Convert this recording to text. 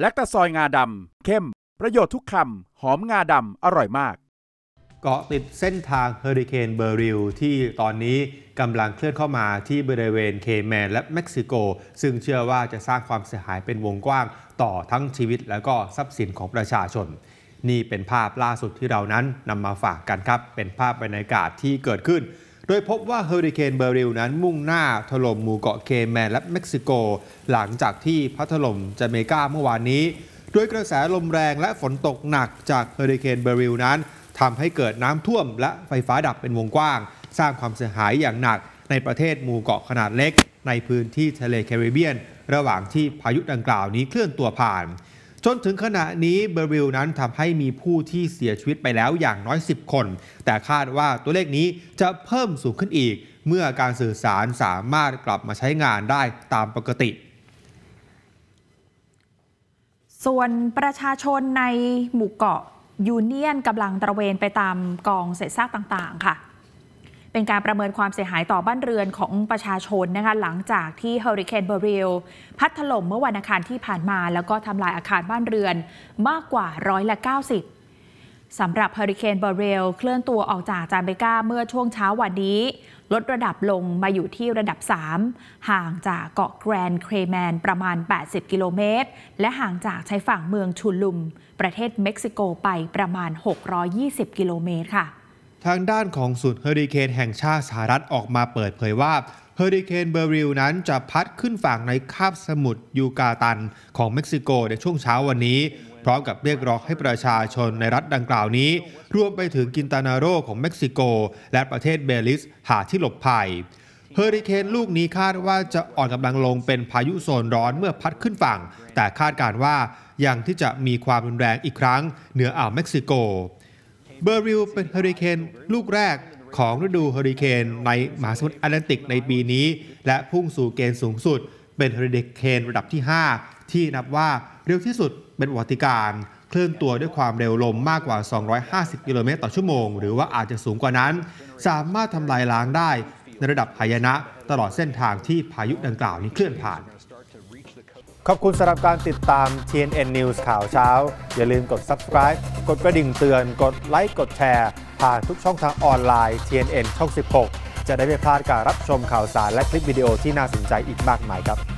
และตะซอยงาดำเข้ม ประโยชน์ทุกคำหอมงาดำอร่อยมาก เกาะติดเส้นทางเฮอริเคนเบอริลที่ตอนนี้กำลังเคลื่อนเข้ามาที่บริเวณเคแมน และเม็กซิโก ซึ่งเชื่อว่าจะสร้างความเสียหายเป็นวงกว้างต่อทั้งชีวิตและก็ทรัพย์สินของประชาชน นี่เป็นภาพล่าสุดที่เรานั้นนำมาฝากกันครับ เป็นภาพบรรยากาศที่เกิดขึ้นโดยพบว่าเฮอริเคนเบริลนั้นมุ่งหน้าถล่มหมู่เกาะเคแมนและเม็กซิโก หลังจากที่พัดถล่มจาเมกาเมื่อวานนี้ ด้วยกระแสลมแรงและฝนตกหนักจากเฮอริเคนเบริลนั้นทำให้เกิดน้ำท่วมและไฟฟ้าดับเป็นวงกว้าง สร้างความเสียหายอย่างหนักในประเทศหมู่เกาะขนาดเล็ก ในพื้นที่ทะเลแคริบเบียน ระหว่างที่พายุดังกล่าวนี้เคลื่อนตัวผ่านจนถึงขณะนี้เบอร์วิลนั้นทำให้มีผู้ที่เสียชีวิตไปแล้วอย่างน้อย 10 คน แต่คาดว่าตัวเลขนี้จะเพิ่มสูงขึ้นอีก เมื่อการสื่อสารสามารถกลับมาใช้งานได้ตามปกติ ส่วนประชาชนในหมู่เกาะยูเนียนกำลังตระเวนไปตามกองเศษซากต่างๆ ค่ะเป็นการประเมินความเสียหายต่อบ้านเรือนของประชาชนนะคะหลังจากที่เฮอริเคนเบอริลพัดถล่มเมื่อวันอังคารที่ผ่านมา แล้วก็ทำลายอาคารบ้านเรือนมากกว่าร้อยละ90สำหรับเฮอริเคนเบอริลเคลื่อนตัวออกจากจาเบกาเมื่อช่วงเช้าวันนี้ ลดระดับลงมาอยู่ที่ระดับ 3 ห่างจากเกาะแกรนด์เครแมนประมาณ 80 กิโลเมตร และห่างจากชายฝั่งเมืองชุลุม ประเทศเม็กซิโกไปประมาณ 620กิโลเมตรค่ะทางด้านของศูนย์เฮอริเคนแห่งชาติสหรัฐออกมาเปิดเผยว่าเฮอริเคนเบอร์ริลนั้นจะพัดขึ้นฝั่งในคาบสมุทรยูกาตันของเม็กซิโกในช่วงเช้าวันนี้ พร้อมกับเรียกร้องให้ประชาชนในรัฐดังกล่าวนี้รวมไปถึงกินตานาโรของเม็กซิโกและประเทศเบลิสหาที่หลบภัย เฮอริเคนลูกนี้คาดว่าจะอ่อนกำลังลงเป็นพายุโซนร้อนเมื่อพัดขึ้นฝั่ง แต่คาดการว่ายังที่จะมีความรุนแรงอีกครั้งเหนืออ่าวเม็กซิโกเบอร์ริลเป็นเฮอริเคนลูกแรกของฤดูเฮอริเคน ในมหาสมุทรแอตแลนติกในปีนี้ และพุ่งสู่เกณฑ์สูงสุด เป็นเฮอริเคนระดับที่ 5 ที่นับว่าเร็วที่สุดเป็นวัติการ เคลื่อนตัวด้วยความเร็วลมมากกว่า 250 กิโลเมตรต่อชั่วโมง หรือว่าอาจจะสูงกว่านั้น สามารถทำลายล้างได้ในระดับพายนะตลอดเส้นทางที่พายุดังกล่าวนี้เคลื่อนผ่านขอบคุณสำหรับการติดตาม TNN News ข่าวเช้า อย่าลืมกด subscribe กดกระดิ่งเตือน กดไลค์ กดแชร์ผ่านทุกช่องทางออนไลน์ TNN ช่อง 16 จะได้ไม่พลาดการรับชมข่าวสารและคลิปวิดีโอที่น่าสนใจอีกมากมายครับ